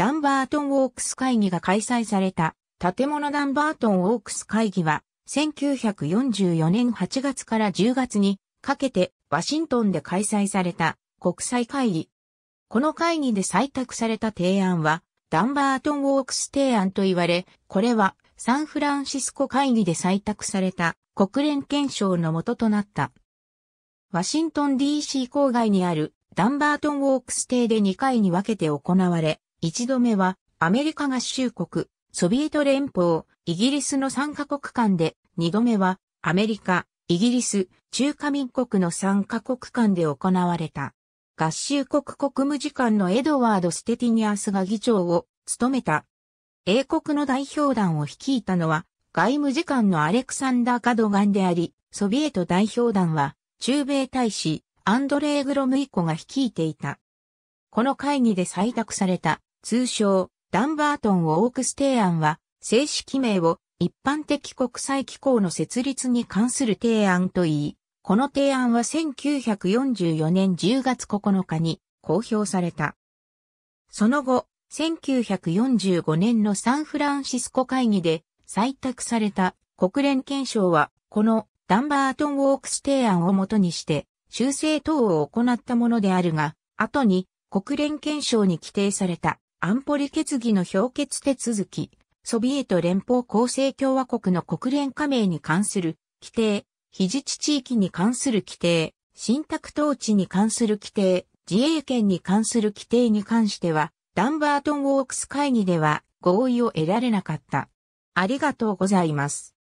ダンバートン・ウォークス会議が開催された建物ダンバートン・ウォークス会議は1944年8月から10月にかけてワシントンで開催された国際会議。この会議で採択された提案はダンバートン・ウォークス提案と言われ、これはサンフランシスコ会議で採択された国連憲章のととなった。ワシントン DC 郊外にあるダンバートン・ウォークス邸で2回に分けて行われ、一度目は、アメリカ合衆国、ソビエト連邦、イギリスの3カ国間で、二度目は、アメリカ、イギリス、中華民国の3カ国間で行われた。合衆国国務次官のエドワード・ステティニアスが議長を務めた。英国の代表団を率いたのは、外務次官のアレクサンダー・カドガンであり、ソビエト代表団は、中米大使、アンドレー・グロムイコが率いていた。この会議で採択された通称、ダンバートン・ウォークス提案は、正式名を一般的国際機構の設立に関する提案と言い、この提案は1944年10月9日に公表された。その後、1945年のサンフランシスコ会議で採択された国連憲章は、このダンバートン・ウォークス提案をもとにして、修正等を行ったものであるが、後に国連憲章に規定された。安保理決議の評決手続き、ソビエト連邦構成共和国の国連加盟に関する規定、非自治地域に関する規定、信託統治に関する規定、自衛権に関する規定に関しては、ダンバートン・ウォークス会議では合意を得られなかった。ありがとうございます。